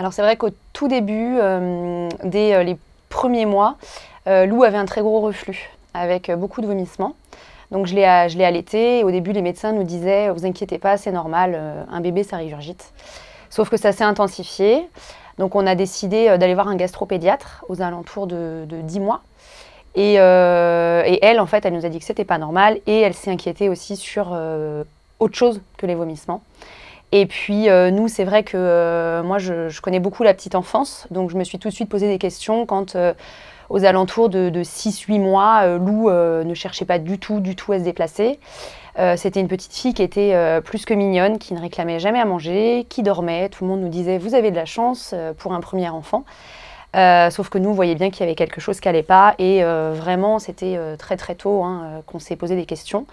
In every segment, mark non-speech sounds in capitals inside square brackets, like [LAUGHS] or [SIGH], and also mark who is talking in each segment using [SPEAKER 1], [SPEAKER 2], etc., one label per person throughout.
[SPEAKER 1] Alors c'est vrai qu'au tout début, euh, dès euh, les premiers mois, euh, Lou avait un très gros reflux avec beaucoup de vomissements. Donc je l'ai allaité au début les médecins nous disaient vous inquiétez pas, c'est normal, un bébé ça régurgite. Sauf que ça s'est intensifié. Donc on a décidé d'aller voir un gastropédiatre aux alentours de, de 10 mois. Et, elle, en fait, elle nous a dit que c'était pas normal et elle s'est inquiétée aussi sur autre chose que les vomissements. Et puis, euh, nous, c'est vrai que euh, moi, je, connais beaucoup la petite enfance, donc je me suis tout de suite posé des questions quand, euh, aux alentours de, de 6-8 mois, Lou ne cherchait pas du tout, du tout à se déplacer. C'était une petite fille qui était plus que mignonne, qui ne réclamait jamais à manger, qui dormait. Tout le monde nous disait Vous avez de la chance pour un premier enfant. Euh, sauf que nous, on voyait bien qu'il y avait quelque chose qui n'allait pas. Et euh, vraiment, c'était euh, très très tôt hein, qu'on s'est posé des questions.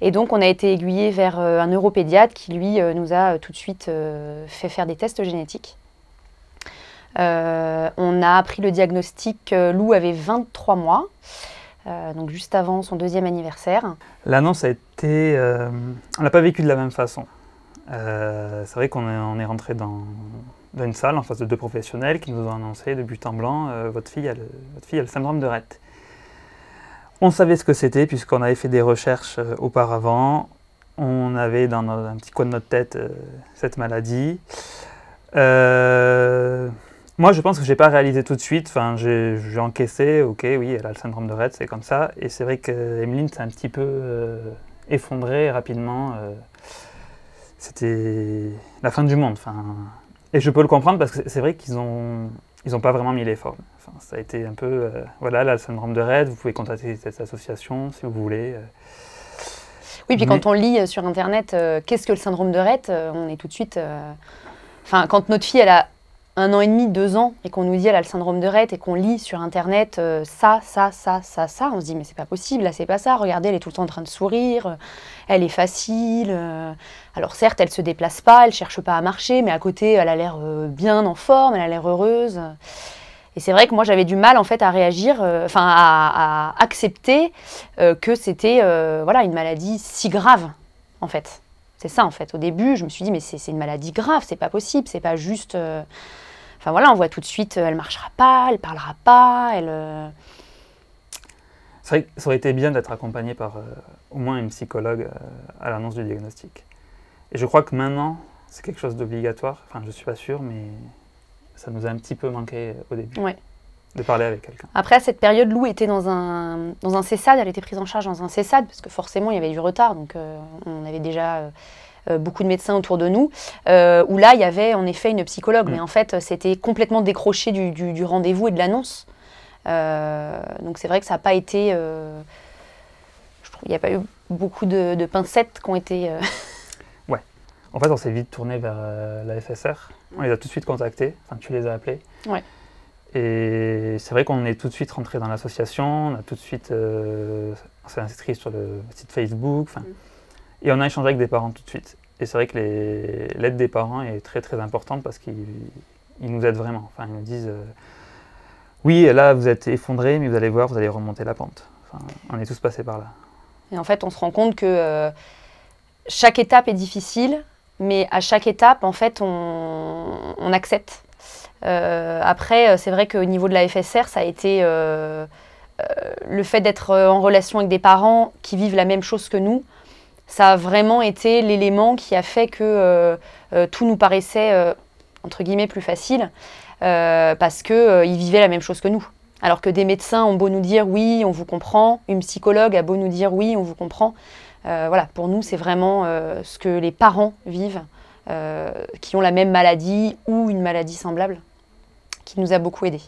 [SPEAKER 1] Et donc, on a été aiguillé vers un neuropédiatre qui, lui, nous a tout de suite fait faire des tests génétiques. on a appris le diagnostic, Lou avait 23 mois, donc juste avant son deuxième anniversaire.
[SPEAKER 2] L'annonce a été... on n'a l'a pas vécu de la même façon. C'est vrai qu'on est rentré dans dans une salle en face de deux professionnels qui nous ont annoncé de but en blanc euh, votre, fille a le, votre fille a le syndrome de Rett. On savait ce que c'était puisqu'on avait fait des recherches euh, auparavant. On avait dans un petit coin de notre tête euh, cette maladie. moi, je pense que je n'ai pas réalisé tout de suite. Enfin, j'ai encaissé, ok, oui, elle a le syndrome de Rett, c'est comme ça. Et c'est vrai que s'est un petit peu effondrée rapidement. c'était la fin du monde. Enfin, et je peux le comprendre parce que c'est vrai qu'ils ont ils n'ont pas vraiment mis l'effort. Enfin, ça a été un peu, euh, voilà, là, le syndrome de Red, vous pouvez contacter cette association si vous voulez. Euh. Oui, puis quand
[SPEAKER 1] on lit euh, sur Internet qu'est-ce que le syndrome de Rett, on est tout de suite... Enfin, quand notre fille, elle a un an et demi, deux ans, et qu'on nous dit elle a le syndrome de Rett et qu'on lit sur internet euh, ça, ça, ça, ça, ça, on se dit mais c'est pas possible, là c'est pas ça, regardez, elle est tout le temps en train de sourire, euh, elle est facile. Euh. alors certes, elle se déplace pas, elle cherche pas à marcher, mais à côté, elle a l'air bien en forme, elle a l'air heureuse. Et c'est vrai que moi j'avais du mal en fait à réagir, enfin à, accepter que c'était voilà une maladie si grave en fait. C'est ça en fait. Au début, je me suis dit mais c'est une maladie grave, c'est pas possible, c'est pas juste. Enfin voilà, on voit tout de suite, euh, elle marchera pas, elle parlera pas, elle. Euh,
[SPEAKER 2] ça aurait été bien d'être accompagné par euh, au moins une psychologue à l'annonce du diagnostic. Et je crois que maintenant, c'est quelque chose d'obligatoire. Enfin, je suis pas sûr, mais ça nous a un petit peu manqué au début. De parler avec quelqu'un.
[SPEAKER 1] Après, à cette période, Lou était dans un, dans un CESAD, elle était prise en charge dans un CESAD, parce que forcément, il y avait du retard. Donc, on avait déjà. Euh, beaucoup de médecins autour de nous, euh, où là, il y avait en effet une psychologue, mais mm. en fait, c'était complètement décroché du, rendez-vous et de l'annonce. Euh, donc c'est vrai que ça n'a pas été... je trouve il n'y a pas eu beaucoup de, pincettes qui ont été...
[SPEAKER 2] [LAUGHS] ouais. En fait, on s'est vite tourné vers la FSR. On les a tout de suite contactés. Enfin, tu les as appelés. Ouais. Et c'est vrai qu'on est tout de suite rentré dans l'association, on a tout de suite On s'est inscrit sur le site Facebook. enfin mm. Et on a échangé avec des parents tout de suite. Et c'est vrai que l'aide des parents est très très importante parce qu'ils nous aident vraiment. Enfin, ils nous disent euh, Oui, là vous êtes effondré, mais vous allez voir, vous allez remonter la pente. on est tous passés par là.
[SPEAKER 1] Et en fait, on se rend compte que euh, chaque étape est difficile, mais à chaque étape, en fait, on, accepte. Euh, après, c'est vrai qu'au niveau de la FSR, ça a été le fait d'être en relation avec des parents qui vivent la même chose que nous ça a vraiment été l'élément qui a fait que euh, euh, tout nous paraissait, euh, entre guillemets, plus facile, parce qu'ils vivaient la même chose que nous. Alors que des médecins ont beau nous dire oui, on vous comprend, une psychologue a beau nous dire oui, on vous comprend. voilà, pour nous, c'est vraiment ce que les parents vivent, qui ont la même maladie ou une maladie semblable, qui nous a beaucoup aidés.